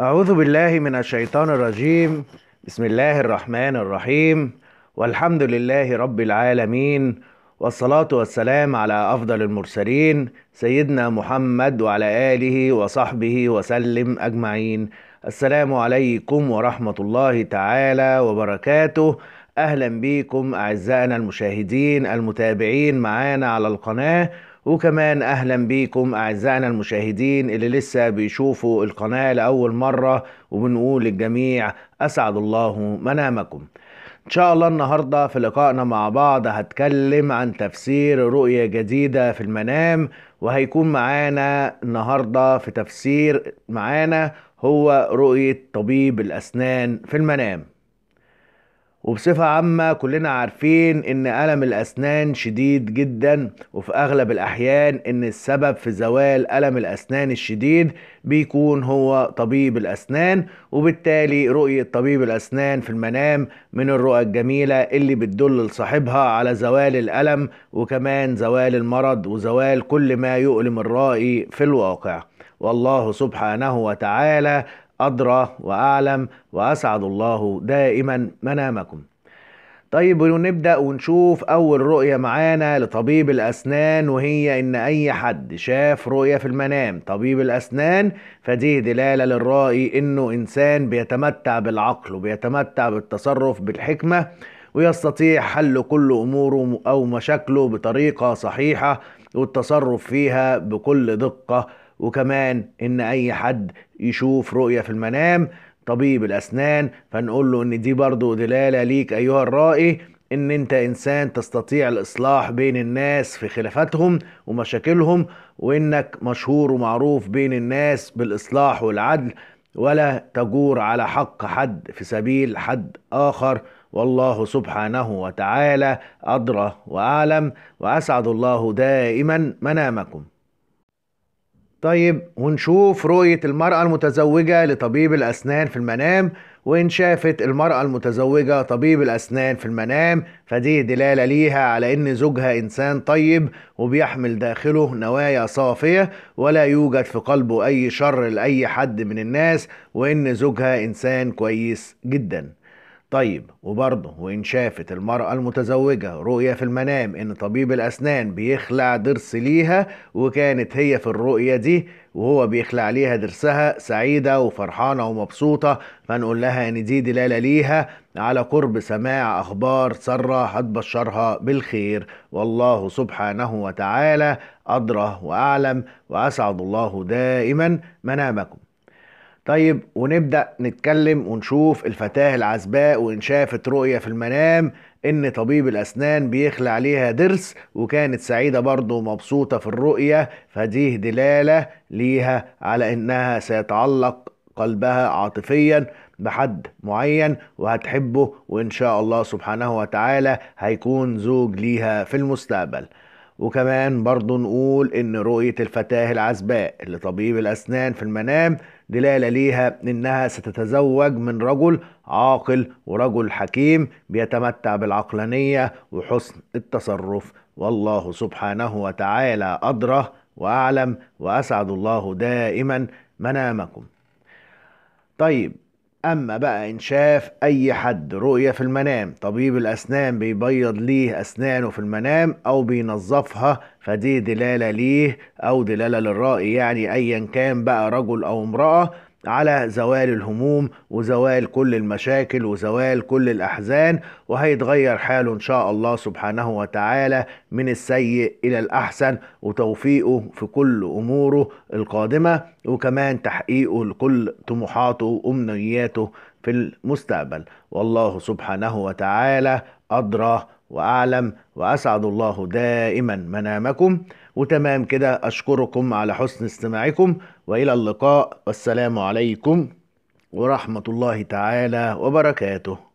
أعوذ بالله من الشيطان الرجيم بسم الله الرحمن الرحيم والحمد لله رب العالمين والصلاة والسلام على أفضل المرسلين سيدنا محمد وعلى آله وصحبه وسلم أجمعين السلام عليكم ورحمة الله تعالى وبركاته أهلا بكم أعزائنا المشاهدين المتابعين معانا على القناة وكمان اهلا بيكم اعزائنا المشاهدين اللي لسه بيشوفوا القناه لاول مره وبنقول للجميع اسعد الله منامكم ان شاء الله النهارده في لقائنا مع بعض هتكلم عن تفسير رؤيه جديده في المنام وهيكون معانا النهارده في تفسير معانا هو رؤيه طبيب الاسنان في المنام وبصفة عامة كلنا عارفين ان ألم الأسنان شديد جدا وفي أغلب الأحيان ان السبب في زوال ألم الأسنان الشديد بيكون هو طبيب الأسنان وبالتالي رؤية طبيب الأسنان في المنام من الرؤى الجميلة اللي بتدل لصاحبها على زوال الألم وكمان زوال المرض وزوال كل ما يؤلم الرائي في الواقع والله سبحانه وتعالى أدرى وأعلم وأسعد الله دائما منامكم طيب ونبدأ ونشوف أول رؤية معانا لطبيب الأسنان وهي إن أي حد شاف رؤية في المنام طبيب الأسنان فدي دلالة للرائي إنه إنسان بيتمتع بالعقل وبيتمتع بالتصرف بالحكمة ويستطيع حل كل أموره أو مشاكله بطريقة صحيحة والتصرف فيها بكل دقة وكمان ان اي حد يشوف رؤية في المنام طبيب الاسنان فنقول له ان دي برضو دلالة ليك ايها الرائي ان انت انسان تستطيع الاصلاح بين الناس في خلافاتهم ومشاكلهم وانك مشهور ومعروف بين الناس بالاصلاح والعدل ولا تجور على حق حد في سبيل حد اخر والله سبحانه وتعالى ادرى واعلم واسعد الله دائما منامكم طيب ونشوف رؤية المرأة المتزوجة لطبيب الأسنان في المنام وإن شافت المرأة المتزوجة طبيب الأسنان في المنام فدي دلالة ليها على إن زوجها إنسان طيب وبيحمل داخله نوايا صافية ولا يوجد في قلبه أي شر لأي حد من الناس وإن زوجها إنسان كويس جداً طيب وبرضه وإن شافت المرأة المتزوجة رؤية في المنام إن طبيب الأسنان بيخلع ضرس ليها وكانت هي في الرؤية دي وهو بيخلع ليها ضرسها سعيدة وفرحانة ومبسوطة فنقول لها إن دي دلالة ليها على قرب سماع أخبار سرة هتبشرها بالخير والله سبحانه وتعالى أدرى وأعلم وأسعد الله دائما منامكم طيب ونبدأ نتكلم ونشوف الفتاة العزباء وإن شافت رؤية في المنام إن طبيب الأسنان بيخلع ليها ضرس وكانت سعيدة برضه ومبسوطة في الرؤية فدي دلالة ليها على إنها سيتعلق قلبها عاطفيا بحد معين وهتحبه وإن شاء الله سبحانه وتعالى هيكون زوج ليها في المستقبل وكمان برضه نقول إن رؤية الفتاة العزباء لطبيب الأسنان في المنام دلالة ليها إنها ستتزوج من رجل عاقل ورجل حكيم بيتمتع بالعقلانية وحسن التصرف والله سبحانه وتعالى أدرى وأعلم وأسعد الله دائما منامكم طيب اما بقى ان شاف اي حد رؤية في المنام طبيب الاسنان بيبيض ليه اسنانه في المنام او بينظفها فدي دلالة ليه او دلالة للرأي يعني ايا كان بقى رجل او امرأة على زوال الهموم وزوال كل المشاكل وزوال كل الأحزان وهيتغير حاله إن شاء الله سبحانه وتعالى من السيء إلى الأحسن وتوفيقه في كل أموره القادمة وكمان تحقيقه لكل طموحاته وأمنياته في المستقبل والله سبحانه وتعالى أدرى وأعلم وأسعد الله دائما منامكم وتمام كده أشكركم على حسن استماعكم وإلى اللقاء والسلام عليكم ورحمة الله تعالى وبركاته